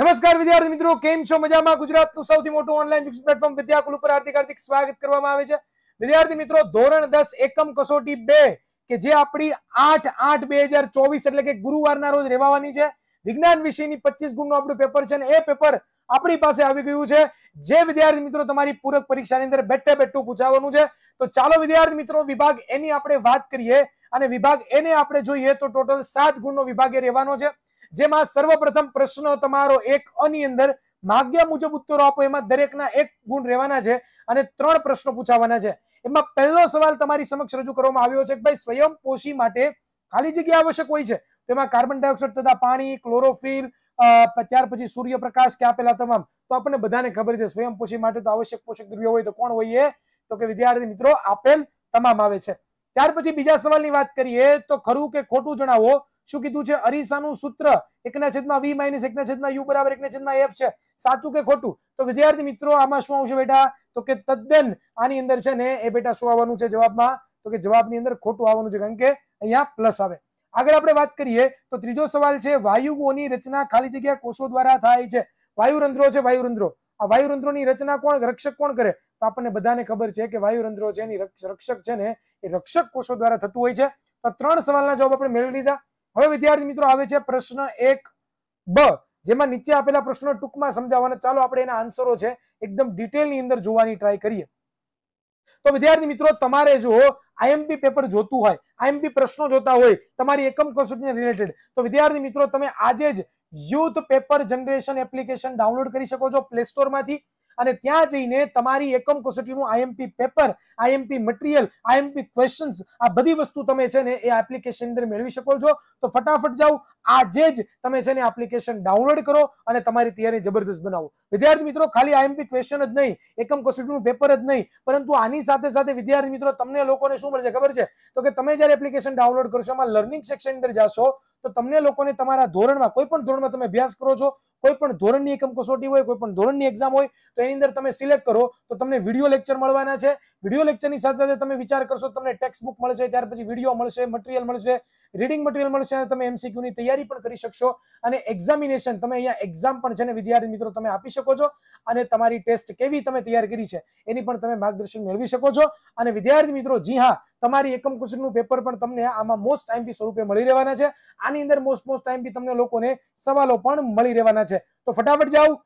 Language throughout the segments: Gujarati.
નમસ્કાર વિદ્યાર્થી મિત્રો કેમ છો મજામાં ગુજરાતનું સૌથી મોટું ઓનલાઈન લર્નિંગ પ્લેટફોર્મ વિદ્યાકુલ પર આર્થિકાર્దిక સ્વાગત કરવામાં આવે છે વિદ્યાર્થી મિત્રો ધોરણ 10 એકમ કસોટી 2 કે જે આપણી 8 8 2024 એટલે કે ગુરુવારના રોજ લેવાવાની છે વિજ્ઞાન વિષયની 25 ગુણનો આપણો પેપર છે અને એ પેપર આપણી પાસે આવી ગયું છે જે વિદ્યાર્થી મિત્રો તમારી પૂરક પરીક્ષાની અંદર બે બે ટુ પૂછવાનું છે તો ચાલો વિદ્યાર્થી મિત્રો વિભાગ એની આપણે વાત કરીએ અને વિભાગ એને આપણે જોઈએ તો ટોટલ 7 ગુણનો વિભાગે રહેવાનો છે જેમાં સર્વપ્રથમ પ્રશ્ન તમારો એક અની અંદર માગ્યા મુજબ ઉત્તરો આપો એમાં દરેકના એક ગુણ રહેવાના છે અને ત્રણ પ્રશ્નો પૂછાવાના છે એમાં પહેલો સવાલ તમારી સમક્ષ રજૂ કરવામાં આવ્યો છે કે ભાઈ સ્વયંપોષી માટે ખાલી જગ્યા આવશ્યક હોય છે તેમાં કાર્બન ડાયોક્સાઇડ તથા પાણી ક્લોરોફિલ ત્યાર પછી સૂર્યપ્રકાશ કે આપેલા તમામ તો આપણને બધાને ખબર છે સ્વયંપોષી માટે તો આવશ્યક પોષક દ્રવ્ય હોય તો કોણ હોય એ તો કે વિદ્યાર્થી મિત્રો આપેલ તમામ આવે છે ત્યાર પછી બીજા સવાલની વાત કરીએ તો ખરું કે ખોટું જણાવો છું કીધું છે અરીસાનું સૂત્ર 1/v - 1/u = 1/f છે સાચું કે ખોટું તો વિદ્યાર્થી મિત્રો આમાં શું આવશે બેટા તો કે તદન આની અંદર છે ને એ બેટા શું આવવાનું છે જવાબમાં તો કે જવાબની અંદર ખોટું આવવાનું છે કારણ કે અહીંયા પ્લસ આવે આગળ આપણે વાત કરીએ તો ત્રીજો સવાલ છે વાયુકોની રચના ખાલી જગ્યા કોષો દ્વારા થાય છે વાયુરંધ્રો છે વાયુરંધ્રો આ વાયુરંધ્રોની રચના કોણ રક્ષક કોણ કરે તો આપણને બધાને ખબર છે કે વાયુરંધ્રો છે એની રક્ષક છે ને એ રક્ષક કોષો દ્વારા થતું હોય છે તો ત્રણ સવાલનો જવાબ આપણે મેળવી લીધા ઓ વિદ્યાર્થી મિત્રો આવે છે પ્રશ્ન 1 બ જેમાં નીચે આપેલા પ્રશ્નો ટુકમા સમજાવવાના ચાલો આપણે એના આન્સરો છે એકદમ ડિટેલની અંદર જોવાની ટ્રાય કરીએ તો વિદ્યાર્થી મિત્રો તમારે જો આઈએમપી પેપર જોતું હોય આઈએમપી પ્રશ્નો જોતા હોય તમારી એકમ કસોટીને રિલેટેડ તો વિદ્યાર્થી મિત્રો તમે આજે જ youth paper generation application download કરી શકો છો પ્લે સ્ટોરમાંથી અને ત્યા જઈને તમારી એકમ કોષટીનું IMP paper IMP material IMP questions આ બધી વસ્તુ તમને છેને એ એપ્લિકેશનંદર મળી શકો છો તો फटाफट જાઓ आज एज तुम्हें जेने एप्लीकेशन डाउनलोड करो और तुम्हारी तैयारी जबरदस्त बनाओ विद्यार्थी मित्रों खाली आईएमपी क्वेश्चनज नहीं एकम कसोटीनो पेपरज नहीं परंतु आनी साथे साथे विद्यार्थी मित्रों तुमने लोकांनी શું મળજે ખબર છે તો કે તમે જ્યારે एप्लीकेशन डाउनलोड કરશોમાં લર્નિંગ સેક્શન અંદર જાશો તો તમને लोकांनी તમારું ધોરણમાં કોઈ પણ ધોરણમાં તમે અભ્યાસ કરો છો કોઈ પણ ધોરણની એકમ કસોટી હોય કોઈ પણ ધોરણની एग्जाम હોય તો એની અંદર તમે સિલેક્ટ કરો તો તમને વિડિયો लेक्चर મળવાના છે વિડિયો लेक्चरની સાથે સાથે તમે વિચાર કરશો તમને ટેક્સટબુક મળશે ત્યાર પછી વિડિયો મળશે મટીરીયલ મળશે રીડિંગ મટીરીયલ મળશે અને તમે एमसीक्यू ની કરી પણ કરી શકશો અને એક્ઝામિનેશન તમે અહીંયા एग्जाम પણ છેને વિદ્યાર્થી મિત્રો તમે આપી શકો છો અને તમારી ટેસ્ટ કેવી તમે તૈયાર કરી છે એની પણ તમે માર્ગદર્શન મેળવી શકો છો અને વિદ્યાર્થી મિત્રો જી હા તમારી એકમ કસોટીનું પેપર પણ તમને આમાં મોસ્ટ ટાઈમ બી સ્વરૂપે મળી રહેવાના છે આની અંદર મોસ્ટ મોસ્ટ ટાઈમ બી તમને લોકોને સવાલો પણ મળી રહેવાના છે તો फटाफट જાવ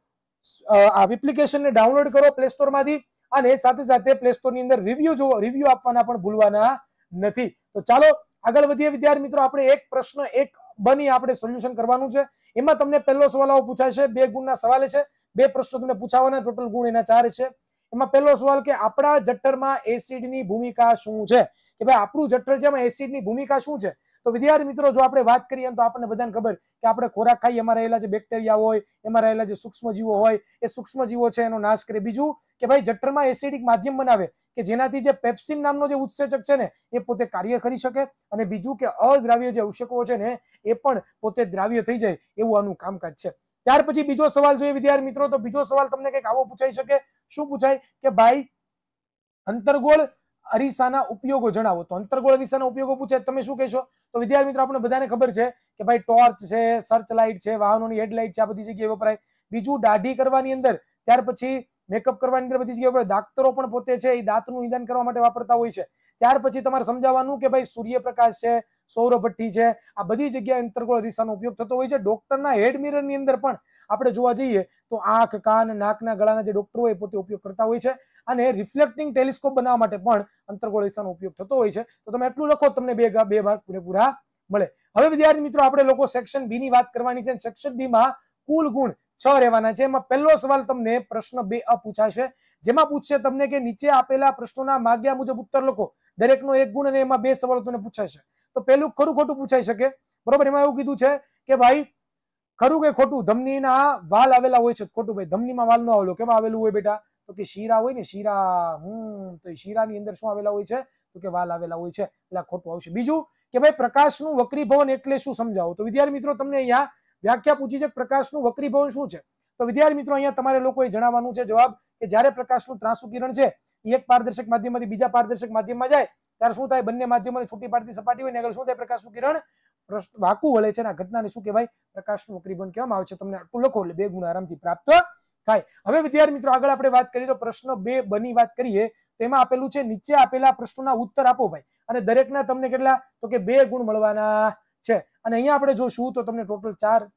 આ એપ્લિકેશનને ડાઉનલોડ કરો પ્લે સ્ટોરમાંથી અને સાથે સાથે પ્લે સ્ટોરની અંદર રિવ્યુ જો રિવ્યુ આપવાના પણ ભૂલવાના નથી તો ચાલો આગળ વધીએ વિદ્યાર્થી મિત્રો આપણે એક પ્રશ્ન એક બની આપણે સોલ્યુશન કરવાનું છે એમાં તમને પહેલો સવાલ આવો પૂછાય છે બે ગુણના સવાલ છે બે પ્રશ્નો તમને પૂછાવાના ટોટલ ગુણ એના ચાર છે એમાં પહેલો સવાલ કે આપણા જઠરમાં એસિડની ભૂમિકા શું છે કે ભાઈ આપણું જઠર છે એસિડની ભૂમિકા શું છે તો વિદ્યાર્થી મિત્રો જો આપણે વાત કરીએ તો આપણને બરાબર ખબર કે આપણે ખોરાક ખાઈએ અમારે આેલા જે બેક્ટેરિયા હોય એમારે આેલા જે સૂક્ષ્મ જીવો હોય એ સૂક્ષ્મ જીવો છે એનો નાશ કરે બીજું કે ભાઈ જઠરમાં એસિડિક માધ્યમ બનાવે કે જેનાથી જે પેપ્સિન નામનો જે ઉત્સેચક છે ને એ પોતે કાર્ય કરી શકે અને બીજું કે અદ્રાવ્ય જે ઔષકવો છે ને એ પણ પોતે દ્રાવ્ય થઈ જાય એવું આનું કામકાજ છે ત્યાર પછી બીજો સવાલ જોયે વિદ્યાર્થી મિત્રો તો બીજો સવાલ તમને કઈક આવો પૂછાઈ શકે શું પૂછાય કે ભાઈ અંતર્ગોળ અરીસાના ઉપયોગો જણાવો તો અંતર્ગોળ અરીસાના ઉપયોગો પૂછે તમે શું કહેશો તો વિદ્યાર્થી મિત્રો આપણે બધાને ખબર છે કે ભાઈ ટોર્ચ છે સર્ચ લાઇટ છે વાહનોની હેડલાઇટ છે આ બધી જગ્યાએ વપરાય બીજું દાઢી કરવાની અંદર ત્યાર પછી મેકઅપ કરવાની અંદર બધી જગ્યાએ વપરાય દાક્તરો પણ પોતે છે એ દાંતનું નિદાન કરવા માટે વાપરતા હોય છે ચાર પછી તમારે સમજાવવાનું કે ભાઈ સૂર્યપ્રકાશ છે સૌર પટ્ટી છે આ બધી જગ્યાએ અંતર્ગોળ અરીસાનો ઉપયોગ થતો હોય છે ડોક્ટરના હેડ મિરરની અંદર પણ આપણે જોવા જોઈએ તો આંખ કાન નાક ના ગળાના જે ડોક્ટર હોય પોતે ઉપયોગ કરતા હોય છે અને રિફ્લેક્ટિંગ ટેલિસ્કોપ બનાવવા માટે પણ અંતર્ગોળ અરીસાનો ઉપયોગ થતો હોય છે તો તમે એટલું લખોત તમને બે બે ભાગ પૂરે પૂરા મળે હવે વિદ્યાર્થી મિત્રો આપણે લોકો સેક્શન બી ની વાત કરવાની છે અને સક્ષમ બી માં કુલ ગુણ 6 રહેવાના છે એમાં પહેલો સવાલ તમને પ્રશ્ન 2 અ પૂછાશે જેમાં પૂછશે તમને કે નીચે આપેલા પ્રશ્નોના માગ્યા મુજબ ઉત્તર લખો दरक ना एक गुण सवाल तुमने पूछा तो पेलू खरु खोटू पूछाई सके बराबर एम कीधु के भाई खरु के खोटू धमनी खोटू भाई धमनी तो शीरा हो शीरा हम्म तो शीरा अंदर शू हो तो के वाल आ खोटू आ बीजू के भाई प्रकाश नु वक्री भवन एट समझा तो विद्यार्थी मित्रों तमने अः व्याख्या पूछी प्रकाश नु वक्री भवन शुभ તો વિદ્યાર્થી મિત્રો અહીંયા તમારે લોકોએ જણાવવાનું છે જવાબ કે જ્યારે પ્રકાશનું ત્રાસુ કિરણ છે એક પારદર્શક માધ્યમમાંથી બીજા પારદર્શક માધ્યમમાં જાય ત્યારે શું થાય બંને માધ્યમની છોટી પારથી સપાટી હોય ને આગળ શું થાય પ્રકાશનું કિરણ વાકુ વળે છે આ ઘટનાને શું કહેવાય પ્રકાશનું વક્રીભવન કેમ આવું છે તમને લખો લે બે ગુણ आरामથી પ્રાપ્ત થાય હવે વિદ્યાર્થી મિત્રો આગળ આપણે વાત કરીએ તો પ્રશ્ન 2 બની વાત કરીએ તો એમાં આપેલું છે નીચે આપેલા પ્રશ્નોના ઉત્તર આપો ભાઈ અને દરેકના તમને કેટલા તો કે બે ગુણ મળવાના છે અને અહીંયા આપણે જોશું તો તમને ટોટલ 4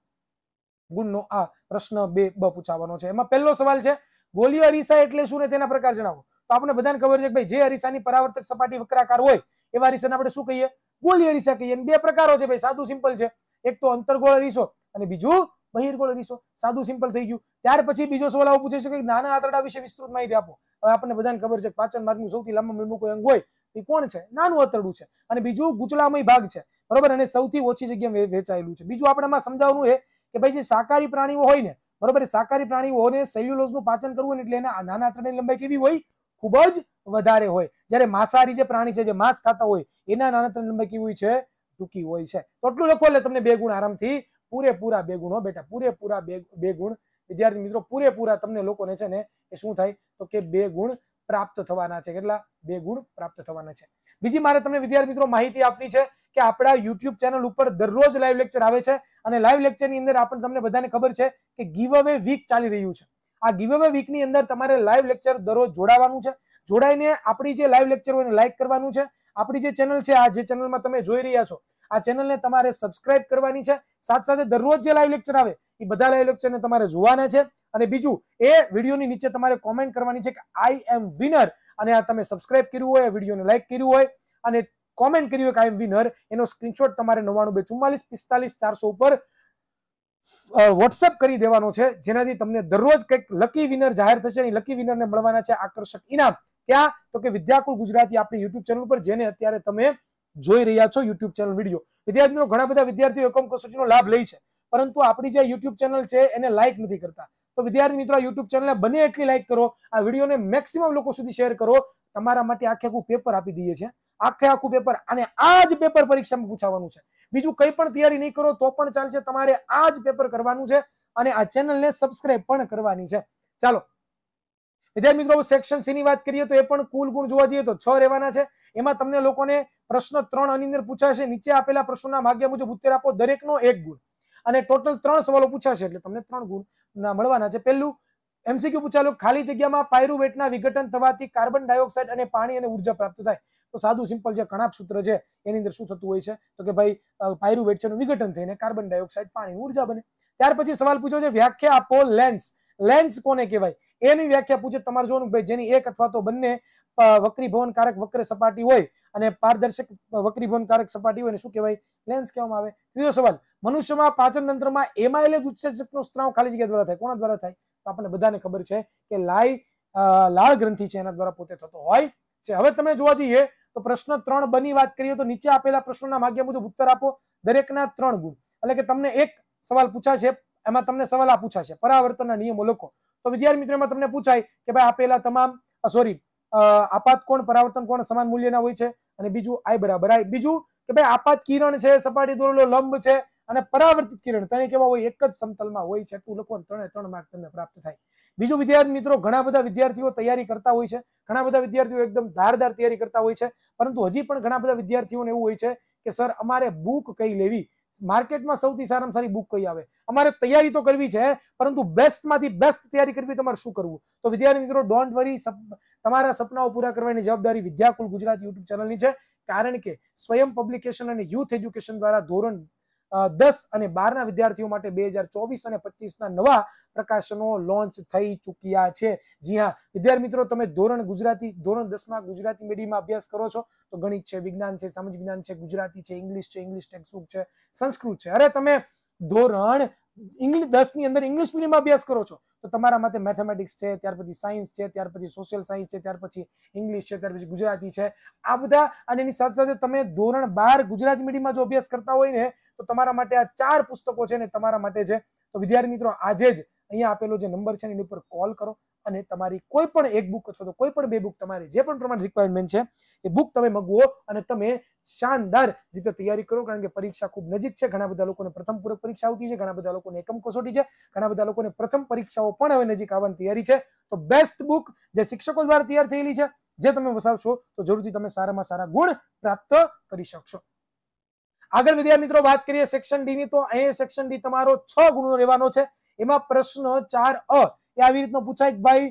ગુણ નો આ પ્રશ્ન 2 બ પૂછવાનો છે એમાં પહેલો સવાલ છે ગોલીય અરીસા એટલે શું ને તેના પ્રકાર જણાવો તો આપણને બધાને ખબર છે કે ભાઈ જે અરીસાની પરાવર્તક સપાટી વક્રાકાર હોય એવા અરીસાને આપણે શું કહીએ ગોલીય અરીસા કહીએ અને બે પ્રકારો છે ભાઈ સાધુ સિમ્પલ છે એક તો અંતર્ગોળ અરીસો અને બીજો બહિર્ગોળ અરીસો સાધુ સિમ્પલ થઈ ગયું ત્યાર પછી બીજો સવાલ આપો પૂછે છે કે નાનું આંતરડા વિશે વિસ્તૃત માહિતી આપો હવે આપણને બધાને ખબર છે કે પાચન માર્ગનું સૌથી લાંબુ મળમુકો અંગ હોય એ કોણ છે નાનું આંતરડું છે અને બીજું ગુચલામય ભાગ છે બરોબર અને સૌથી ઓછી જગ્યામાં વેચાયેલું છે બીજું આપણે આમાં સમજાવવાનું છે કે ભાઈ જે સાકારી પ્રાણીઓ હોય ને બરોબર સાકારી પ્રાણીઓ ને સેલ્યુલોઝ નું પાચન કરવું ને એટલે એના નાનતન લંબાઈ કેવી હોય ખૂબ જ વધારે હોય જ્યારે માંસાહારી જે પ્રાણી છે જે માંસ ખાતા હોય એના નાનતન લંબાઈ કેવી હોય છે ટૂંકી હોય છે તો એટલું લખો લે તમે બે ગુણ आराम થી પૂરે પૂરા બે ગુણો બેટા પૂરે પૂરા બે ગુણ વિદ્યાર્થી મિત્રો પૂરે પૂરા તમને લોકો ને છે ને એ શું થાય તો કે બે ગુણ પ્રાપ્ત થવાના છે કેટલા બે ગુણ પ્રાપ્ત થવાના છે બીજી મારે તમને વિદ્યાર્થી મિત્રો માહિતી આપવી છે કે આપડા YouTube ચેનલ ઉપર દરરોજ લાઇવ લેક્ચર આવે છે અને લાઇવ લેક્ચરની અંદર આપણને તમને બધાને ખબર છે કે ગિવઅવે વીક ચાલી રહી છે આ ગિવઅવે વીક ની અંદર તમારે લાઇવ લેક્ચર દરરોજ જોડાવાનું છે જોડાઈને આપણી જે લાઇવ લેક્ચર હોયને લાઈક કરવાનું છે આપણી જે ચેનલ છે આ જે ચેનલ માં તમે જોઈ રહ્યા છો આ ચેનલ ને તમારે સબસ્ક્રાઇબ કરવાની છે સાથે સાથે દરરોજ જે લાઇવ લેક્ચર આવે એ બધા લેક્ચરને તમારે જોવાના છે અને બીજું એ વિડિયો ની નીચે તમારે કોમેન્ટ કરવાની છે કે આઈ એમ વિનર અને આ તમે સબસ્ક્રાઇબ કર્યું હોય આ વિડિયો ને લાઈક કર્યું હોય અને કોમેન્ટ કરી હોય કે આઈ એમ વિનર એનો સ્ક્રીનશોટ તમારે 9924445400 ઉપર WhatsApp કરી દેવાનો છે જેનાથી તમને દરરોજ કઈક લકી વિનર જાહેર થશે અને લકી વિનરને મળવાના છે આકર્ષક ઇનામ ત્યા તો કે વિદ્યાકુલ ગુજરાતી આપણી YouTube ચેનલ ઉપર જેને અત્યારે તમે જોઈ રહ્યા છો YouTube ચેનલ વિડિયો વિદ્યાર્થીનો ઘણા બધા વિદ્યાર્થીઓ એકમ કસોટીનો લાભ લઈ છે પરંતુ આપણી જે YouTube ચેનલ છે એને લાઈક નથી કરતા તો વિદ્યાર્થી મિત્રો આ YouTube ચેનલને બની એટલી લાઈક કરો આ વિડિયોને મેક્સિમમ લોકો સુધી શેર કરો તમારા માટે આખે આખું પેપર આપી દઈએ છે આખે આખું પેપર અને આજ પેપર પરીક્ષામાં પૂછાવાનું છે બીજું કંઈ પણ તૈયારી ન કરો તો પણ ચાલે છે તમારે આજ પેપર કરવાનું છે અને આ ચેનલને સબસ્ક્રાઇબ પણ કરવાની છે ચાલો વિદ્યાર્થી મિત્રો સેક્શન સી ની વાત કરીએ તો એ પણ કુલ ગુણ જોવા જોઈએ તો 6 રહેવાના છે એમાં તમને લોકોને પ્રશ્ન 3 અની અંદર પૂછાય છે નીચે આપેલા પ્રશ્નોના માગ્ય મુજબ ઉત્તર આપો દરેકનો એક ગુણ અને ટોટલ 3 સવાલો પૂછા છે એટલે તમને 3 ગુણ માં મળવાના છે પહેલું एमसीक्यू પૂછાયલો ખાલી જગ્યામાં પાયરુવેટના વિઘટન થવાથી કાર્બન ડાયોક્સાઇડ અને પાણી અને ઊર્જા પ્રાપ્ત થાય તો સાદું સિમ્પલ છે કણાક સૂત્ર છે એની અંદર શું થતું હોય છે તો કે ભાઈ પાયરુવેટનું વિઘટન થઈને કાર્બન ડાયોક્સાઇડ પાણી ઊર્જા બને ત્યાર પછી સવાલ પૂછો છે વ્યાખ્યા આપો લેન્સ લેન્સ કોને કહેવાય એની વ્યાખ્યા પૂછે તમારે જોવાનું કે ભાઈ જેની એક અથવા તો બનને વકરી ભવન કારક વકરે સપાટી હોય અને પારદર્શક વકરી ભવન કારક સપાટી હોય ને શું કહેવાય લેન્સ કેમ આવે ત્રીજો સવાલ મનુષ્યમાં પાચનતંત્રમાં એમાયલેજ ઉત્સેચકનો સ્ત્રાવ કયા જગ્યા દ્વારા થાય કોના દ્વારા થાય તો આપણને બધાને ખબર છે કે લાલ ગ્રંથિ છે તેના દ્વારા પોતે થતો હોય છે હવે તમે જોવા જોઈએ તો પ્રશ્ન 3 બની વાત કરીએ તો નીચે આપેલા પ્રશ્નોના માગ્યા મુજબ ઉત્તર આપો દરેકના 3 ગુણ એટલે કે તમે એક સવાલ પૂછ્યા છે એમાં તમે સવાલ આ પૂછ્યા છે પરાવર્તનના નિયમો લખો તો વિદ્યાર્થી મિત્રો એમાં તમે પૂછાય કે ભાઈ આપેલા તમામ સોરી આપાત કોણ પરાવર્તન કોણ સમાન મૂલ્યના હોય છે અને બીજું આઈ બરાબર આઈ બીજું કે ભાઈ આપાત કિરણ છે સપાટી દોરેલો લંબ છે અને પરાવર્તિત કિરણ ત્રણે કેવા હોય એક જ સમતલમાં હોય છે એટલું લખો ત્રણે ત્રણ માર્ક તમને પ્રાપ્ત થાય બીજું વિદ્યાર્થી મિત્રો ઘણા બધા વિદ્યાર્થીઓ તૈયારી કરતા હોય છે ઘણા બધા વિદ્યાર્થીઓ એકદમ ધારદાર તૈયારી કરતા હોય છે પરંતુ હજી પણ ઘણા બધા વિદ્યાર્થીઓને એવું હોય છે કે સર અમારે બુક કઈ લેવી मार्केट में सौ सारा सारी बुक कई आए अमार तैयारी तो करनी है परंतु बेस्ट में बेस्ट तैयारी करनी शू करव तो विद्यार्थी मित्रों डोट वरी सप तरह सपनाओ पूरा करने की जवाबदारी विद्याकुल गुजरात यूट्यूब चैनल कारण के स्वयं पब्लिकेशन यूथ एज्युकेशन द्वारा धोरण દસ અને બારના વિદ્યાર્થીઓ માટે બે હજાર ચોવીસ અને પચીસના નવા પ્રકાશનો લોન્ચ થઈ ચૂક્યા છે જી હા વિદ્યાર્થી મિત્રો તમે ધોરણ ગુજરાતી ધોરણ દસમાં ગુજરાતી મીડિયમમાં અભ્યાસ કરો છો તો ગણિત છે વિજ્ઞાન છે સામાજિક વિજ્ઞાન છે ગુજરાતી છે ઇંગ્લિશ છે ઇંગ્લિશ ટેક્સ્ટબુક છે સંસ્કૃત છે અરે તમે ધોરણ इंग्लिश 10 ની અંદર ઇંગ્લિશ મીડિયમ અભ્યાસ કરો છો તો તમારા માટે મેથેમેટિક્સ છે ત્યાર પછી સાયન્સ છે ત્યાર પછી સોશિયલ સાયન્સ છે ત્યાર પછી ઇંગ્લિશ છે ત્યાર પછી ગુજરાતી છે આ બધા અનેની સાથે સાથે તમે ધોરણ 12 ગુજરાતી મીડિયમમાં જો અભ્યાસ કરતા હોઈને તો તમારા માટે આ ચાર પુસ્તકો છે ને તમારા માટે છે તો વિદ્યાર્થી મિત્રો આજે જ અહીંયા આપેલા જે નંબર છે એની ઉપર કોલ કરો ને તમારી કોઈ પણ એક બુક અથવા તો કોઈ પણ બે બુક તમારી જે પણ પ્રમાણે रिक्वायरमेंट છે એ બુક તમે મગવો અને તમે શાનદાર રીતે તૈયારી કરો કારણ કે પરીક્ષા ખૂબ નજીક છે ઘણા બધા લોકો ને પ્રથમ પૂરક પરીક્ષા આવતી છે ઘણા બધા લોકો ને એકમ કસોટી છે ઘણા બધા લોકો ને પ્રથમ પરીક્ષાઓ પણ હવે નજીક આવન તૈયારી છે તો બેસ્ટ બુક જે શિક્ષકો દ્વારા તૈયાર થયેલી છે જે તમે વસાવશો તો જરૂરથી તમે સારામાં સારા ગુણ પ્રાપ્ત કરી શકશો આગળ વિદ્યાર્થી મિત્રો વાત કરીએ સેક્શન D ની તો અહીંયા સેક્શન D તમારો 6 ગુણનો રહેવાનો છે એમાં પ્રશ્ન 4 અ એવી રીતનો પૂછાય કે ભાઈ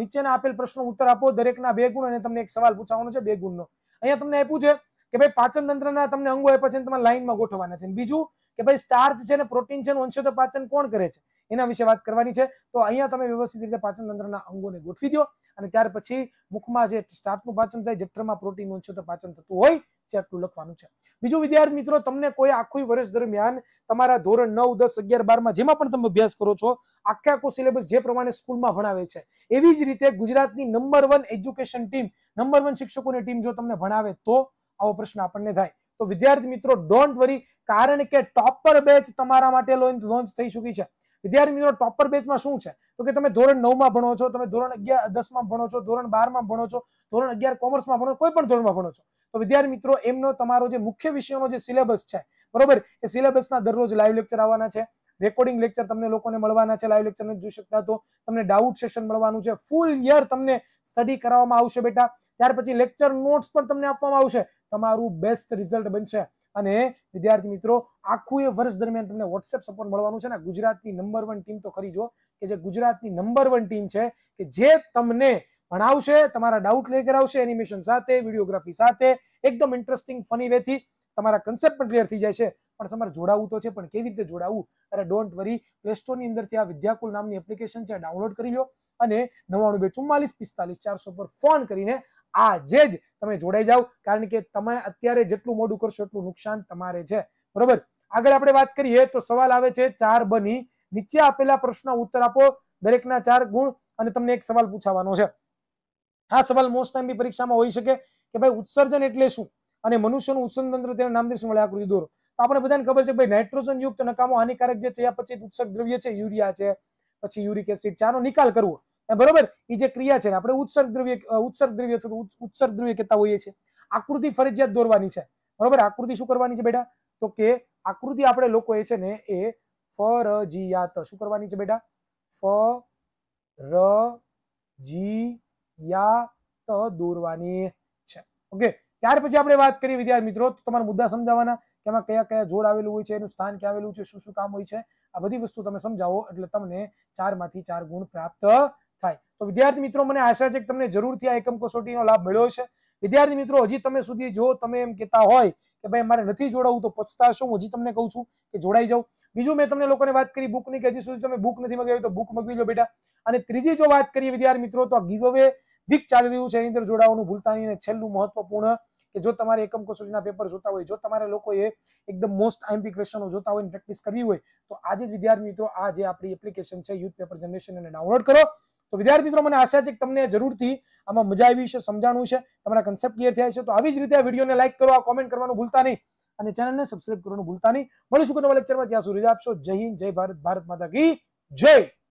નીચેના આપેલ પ્રશ્નો ઉત્તર આપો દરેકના બે ગુણ અને તમને એક સવાલ પૂછવાનો છે બે ગુણનો અહિયાં તમને આપ્યું છે કે ભાઈ પાચનતંત્રના તમને અંગો આપ્યા છે અને તમારે લાઈનમાં ગોઠવવાના છે બીજું કે ભાઈ સ્ટાર્ચ છે ને પ્રોટીન છે ને વનશું તો પાચન કોણ કરે છે એના વિશે વાત કરવાની છે તો અહિયાં તમે વ્યવસ્થિત રીતે પાચનતંત્રના અંગોને ગોઠવી દો અને ત્યાર પછી મુખમાં જે સ્ટાર્ટનું પાચન થાય જઠરમાં પ્રોટીન હોય છે તો પાચન તત્વ હોય છે આટલું લખવાનું છે બીજો વિદ્યાર્થી મિત્રો તમને કોઈ આખું ઈ વર્ષ દરમિયાન તમારા ધોરણ 9 10 11 12 માં જે માં પણ તમે અભ્યાસ કરો છો આખા કો સિલેબસ જે પ્રમાણે સ્કૂલમાં ભણાવે છે એવી જ રીતે ગુજરાતની નંબર 1 এড્યુકેશન ટીમ નંબર 1 શિક્ષકોની ટીમ જો તમને ભણાવે તો આવો પ્રશ્ન આપણને થાય તો વિદ્યાર્થી મિત્રો ડોન્ટ વરી કારણ કે ટોપર બેચ તમારા માટે લોન્ચ થઈ चुकी છે વિદ્યાર્થી મિત્રો ટોપર બેચમાં શું છે તો કે તમે ધોરણ નવમાં ભણો છો તમે ધોરણ અગિયાર દસમાં ભણો છો ધોરણ બારમાં ભણો છો ધોરણ અગિયાર કોમર્સમાં ભણો કોઈ પણ ધોરણમાં ભણો છો તો વિદ્યાર્થી મિત્રો એમનો તમારો જે મુખ્ય વિષયોનો જે સિલેબસ છે બરોબર એ સિલેબસના દરરોજ લાઈવ લેક્ચર આવવાના છે રેકોર્ડિંગ લેક્ચર તમને લોકોને મળવાના છે લાઈવ લેક્ચર જોઈ શકતા તો તમને ડાઉટ સેશન મળવાનું છે ફૂલ યર તમને સ્ટડી કરાવવામાં આવશે બેટા ત્યાર પછી લેક્ચર નોટ્સ પણ તમને આપવામાં આવશે તમારું બેસ્ટ રિઝલ્ટ બનશે અને વિદ્યાર્થી મિત્રો આખું એ વર્ષ દરમિયાન તમને WhatsApps અપન મળવાનું છે ને ગુજરાતની નંબર 1 ટીમ તો ખરી જો કે જે ગુજરાતની નંબર 1 ટીમ છે કે જે તમને ભણાવશે તમારો ડાઉટ લેકર આવશે એનિમેશન સાથે વિડિયોગ્રાફી સાથે એકદમ ઇન્ટરેસ્ટિંગ ફની વેથી તમારો કોન્સેપ્ટ મન ક્લિયર થઈ જશે પણ તમારે જોડાવું તો છે પણ કેવી રીતે જોડાવું અરે ડોન્ટ વરી Play Store ની અંદરથી આ વિદ્યાકુલ નામની એપ્લિકેશન છે ડાઉનલોડ કરી લો અને 9924445400 પર ફોન કરીને આ જે જ તમે જોડે જાવ કારણ કે તમે અત્યારે જેટલું મોડું કરશો એટલું નુકસાન તમારે છે બરોબર આગળ આપણે વાત કરીએ તો સવાલ આવે છે 4 બની નીચે આપેલા પ્રશ્નો ઉત્તર આપો દરેકના ચાર ગુણ અને તમને એક સવાલ પૂછવાનો છે આ સવાલ મોસ્ટ ટાઈમ ભી પરીક્ષામાં હોઈ શકે કે ભાઈ ઉત્સર્જન એટલે શું અને મનુષ્યનું ઉત્સનંદ્રતંત્ર તેના નામથી સમજાવ્યા આકૃતિ દોર તો આપણને બધાને ખબર છે કે ભાઈ નાઇટ્રોજન યુક્ત નકામો હાનિકારક જે છેયા પછી ઉત્સક દ્રવ્ય છે યુરિયા છે પછી યુરિક એસિડ ચાનો નિકાલ કરવું એ બરોબર ઈ જે ક્રિયા છે ને આપણે ઉત્સર્ગ દ્રવ્ય ઉત્સર્ગ દ્રવ્ય તો ઉત્સર્ગ દ્રવ્ય કેતા હોય છે આકૃતિ ફરજિયાત દોરવાની છે બરોબર આકૃતિ શું કરવાની છે બેટા તો કે આકૃતિ આપણે લોકો એ છે ને એ ફરજિયાત શું કરવાની છે બેટા ફ ર જી યાત દોરવાની છે ઓકે ત્યાર પછી આપણે વાત કરી વિદ્યાર્થી મિત્રો તમારે મુદ્દા સમજાવવાના કેમાં કયા કયા જોડ આવેલું હોય છે એનું સ્થાન કે આવેલું છે શું શું કામ હોય છે આ બધી વસ્તુ તમે સમજાવો એટલે તમને 4 માંથી 4 ગુણ પ્રાપ્ત વિદ્યાર્થી મિત્રો મને આશા છે કે તમને જરૂરથી આ એકમ કસોટીનો લાભ મળ્યો છે વિદ્યાર્થી મિત્રો હજી તમે સુધી જો તમે એમ કહેતા હોય કે ભાઈ મારે નથી જોડાવું તો પછતાશો હું હજી તમને કહું છું કે જોડાઈ જાઉં બીજું મેં તમને લોકોને વાત કરી બુકની કે હજી સુધી તમે બુક નથી મગાવી તો બુક મગાવી લો બેટા અને ત્રીજી જો વાત કરીએ વિદ્યાર્થી મિત્રો તો આ ગીવ અવે વીક ચાલી રહ્યું છે એની અંદર જોડાવાનું ભૂલતા નહીં અને છેલ્લું મહત્વપૂર્ણ કે જો તમારે એકમ કસોટીના પેપર જોતા હોય જો તમારે લોકોએ એકદમ મોસ્ટ આઈએમપી ક્વેશ્ચનો જોતા હોય પ્રેક્ટિસ કરવી હોય તો આજે જ વિદ્યાર્થી મિત્રો આ જે આપણી એપ્લિકેશન છે યુથ પેપર જનરેશન એને ડાઉનલોડ કરો तो विद्यार्थी मित्रों मैंने आशा है कि तमने जरूर थी आम मजा आई है समझाणु तमारा कंसेप्ट क्लियर थे तो आज रीते वीडियो ने लाइक करो कॉमेंट करने भूलता नहीं चेनल ने सब्सक्राइब करने भूलता नहीं मिलीशू को लेक्चर में त्या सुरजा आपसो जय हिंद जय भारत भारत माता की जय